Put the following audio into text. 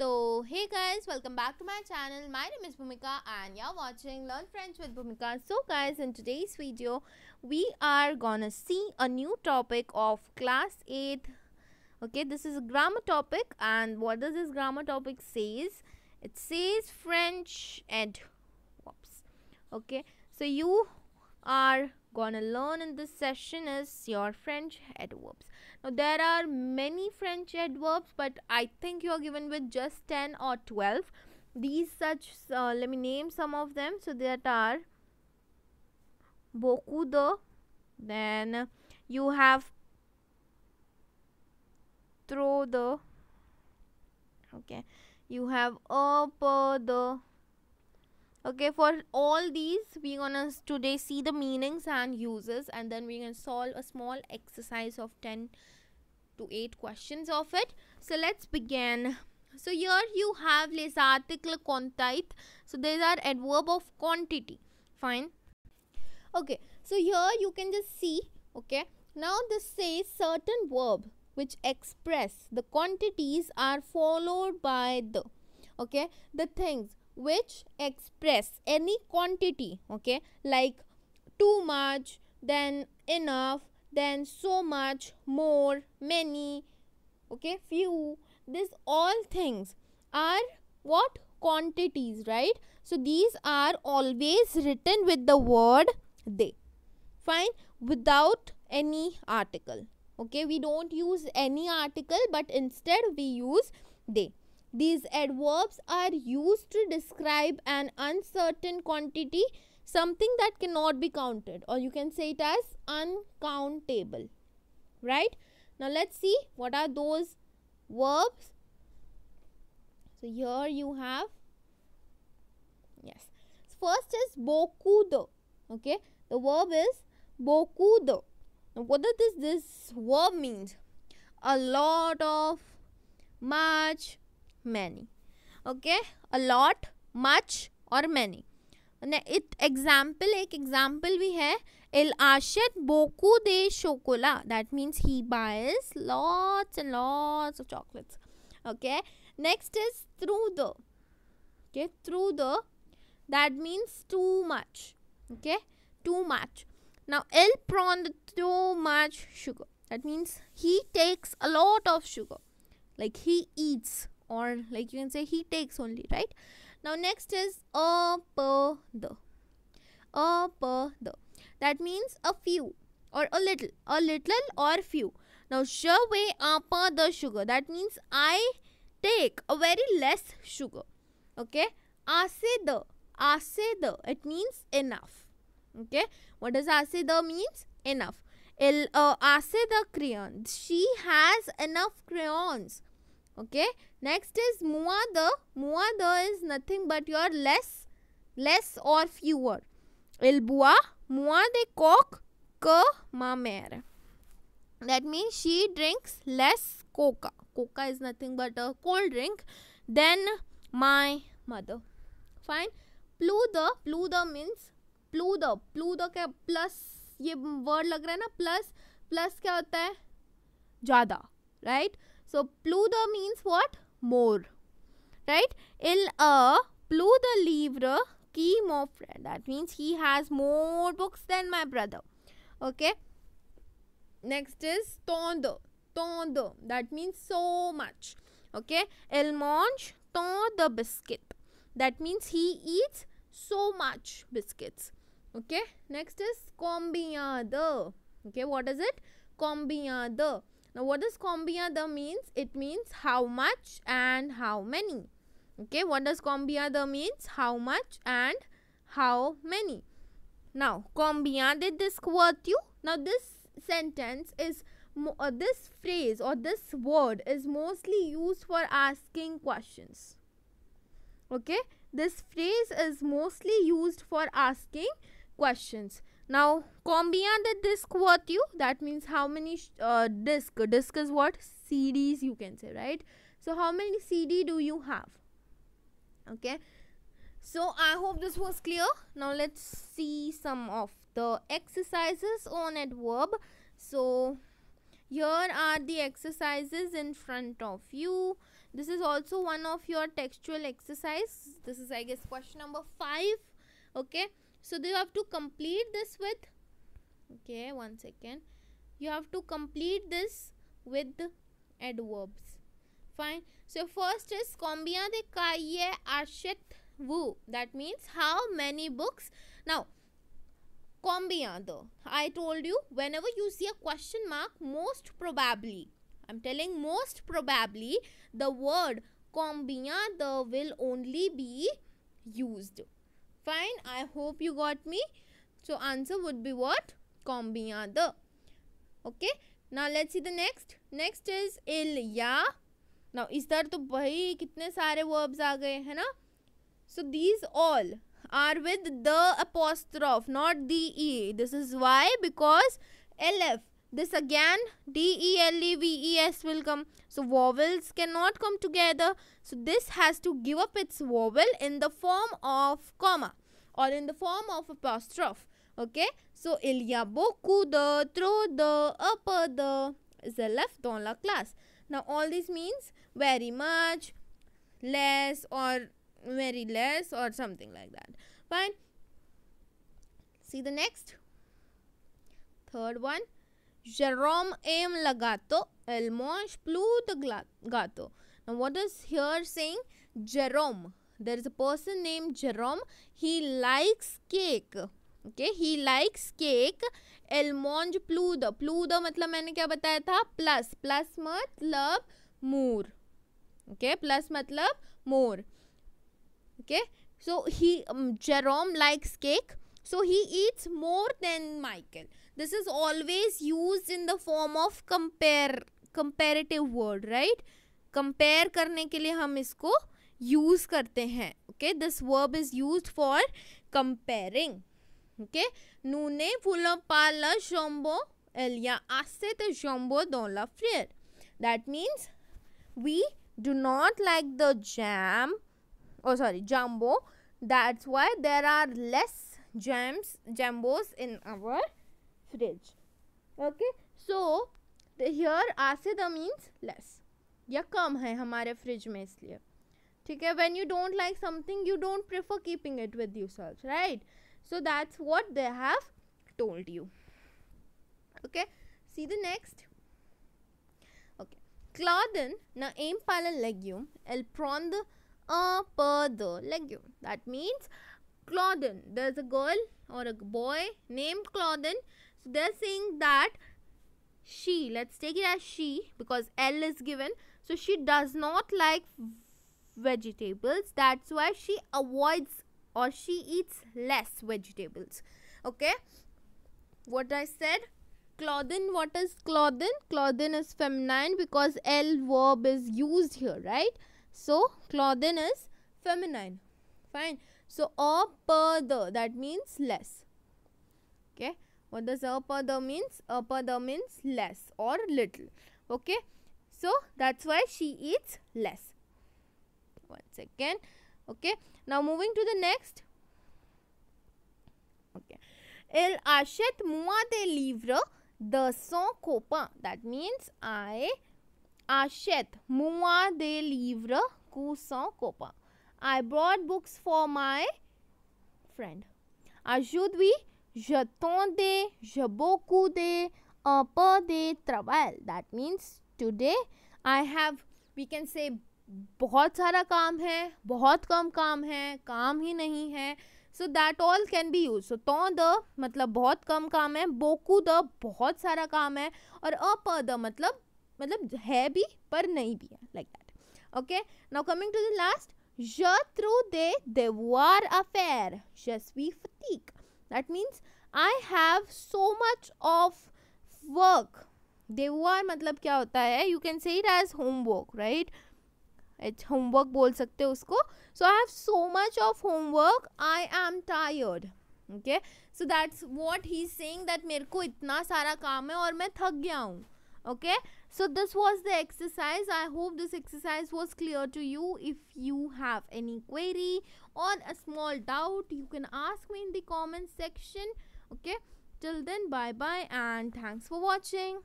So, hey guys, welcome back to my channel. My name is Bhumika and you're watching Learn French with Bhumika. So guys, in today's video, we are gonna see a new topic of class 8. Okay, this is a grammar topic and what does this grammar topic says? It says French and whoops. Okay, so you are gonna learn in this session is your French adverbs. Now there are many French adverbs but I think you are given with just 10 or 12. These such, uh, let me name some of them. So that are beaucoup de, then you have trop the, okay, you have peu de okay for all these we're gonna today see the meanings and uses and then we're gonna solve a small exercise of 10 to 8 questions of it so let's begin so here you have les article quantite so these are adverb of quantity fine okay so here you can just see okay now this says certain verb which express the quantities are followed by the okay the things which express any quantity okay like too much then enough then so much more many okay few this all things are what quantities right so these are always written with the word they fine without any article okay we don't use any article but instead we use they these adverbs are used to describe an uncertain quantity, something that cannot be counted or you can say it as uncountable, right? Now let's see what are those verbs. So here you have, yes. First is bokudo, okay? The verb is bokudo. Now what does this, this verb means? A lot of, much, many okay a lot much और many it example एक example भी है एल आशित बोकू दे शोकोला that means he buys lots and lots of chocolates okay next is थ्रू द ओके थ्रू द that means too much okay too much now इल प्रॉन too much sugar that means he takes a lot of sugar like he eats or like you can say he takes only right now next is po the. that means a few or a little a little or few now shave the sugar that means i take a very less sugar okay aseda the. it means enough okay what does the means enough El, uh, the crayon. she has enough crayons okay next is muada muada is nothing but your less less or fewer il bua muade coke ka mamer that means she drinks less coca coca is nothing but a cold drink than my mother fine pluda pluda means pluda pluda ka plus ye word lag raha hai na plus plus kya hota hai jyada right So pluda means what? More. Right? Il a pluda livre qui mon That means he has more books than my brother. Okay. Next is tondo. Tondo. That means so much. Okay. Il mange tondo biscuit. That means he eats so much biscuits. Okay. Next is combien Okay. What is it? Combien now, what does combiada means? It means how much and how many. Okay, what does combiada means? How much and how many. Now, combiada you? Now, this sentence is, uh, this phrase or this word is mostly used for asking questions. Okay, this phrase is mostly used for asking questions. Now, combina the disk what you, that means how many uh, disk, disk is what? CDs you can say, right? So, how many CD do you have? Okay. So, I hope this was clear. Now, let's see some of the exercises on adverb. So, here are the exercises in front of you. This is also one of your textual exercise. This is, I guess, question number 5. Okay so you have to complete this with okay one second you have to complete this with adverbs fine so first is kombiyan de kaiye arshit wu that means how many books now kombiyan though i told you whenever you see a question mark most probably i'm telling most probably the word kombiyan the will only be used fine i hope you got me so answer would be what combinada okay now let's see the next next is il ya now is इधर to bhai kitne sare verbs aa gaye hai na so these all are with the apostrophe not the e this is why because lf this again d e l e v e s will come so vowels cannot come together so this has to give up its vowel in the form of comma or in the form of apostrophe okay so il y a beaucoup de the, de the, peu de left dans la class. now all this means very much less or very less or something like that fine see the next third one Jerome aim Lagato, Elmonge Pluto Gato. Now, what is here saying? Jerome. There is a person named Jerome. He likes cake. Okay he likes cake एलमोंज प्लूद प्लूद मतलब मैंने क्या बताया था Plus. Plus मतलब more okay plus मतलब Okay, so he um, Jerome likes cake. So he eats more than Michael. This is always use in the form of compare comparative word right compare करने के लिए हम इसको use करते हैं okay this verb is use for comparing okay नूने फुलो पाला शोम्बो एलिया आसे तो शोम्बो दौला फ्रियर that means we do not like the jam oh sorry जाम्बो that's why there are less jams जैम्बोज in our fridge okay so the here asida means less ya kam hai hamare fridge mein isliye theek hai when you don't like something you don't prefer keeping it with yourself right so that's what they have told you okay see the next okay claudin na aim palan legume el prond a pad the legume that means claudin there's a girl or a boy named claudin So they're saying that she, let's take it as she because L is given. So she does not like vegetables. That's why she avoids or she eats less vegetables. Okay. What I said. Claudin, what is Claudin? Claudin is feminine because L verb is used here, right? So, Claudin is feminine. Fine. So, or per the, that means less. Okay. What does apada means? Apada means less or little. Okay. So that's why she eats less. One second. Okay. Now moving to the next. Okay. El achète moins de livres de son copain. That means I achète moins de livres cu son copain. I brought books for my friend. Ajut Jeton de, jeboku de, apa de travail. That means today I have, we can say, बहुत सारा काम है बहुत कम काम है काम ही नहीं है so that all can be use so तो द मतलब बहुत कम काम है बोकू द बहुत सारा काम है और अप द मतलब मतलब है भी पर नहीं भी है like that okay now coming to the last Je दे des devoirs à faire. Je that means i have so much of work देवर मतलब क्या होता है you can say it as homework right homework बोल सकते हो उसको so I have so much of homework I am tired okay so that's what he saying that मेरे को इतना सारा काम है और मैं थक गया हूँ okay so this was the exercise i hope this exercise was clear to you if you have any query or a small doubt you can ask me in the comment section okay till then bye bye and thanks for watching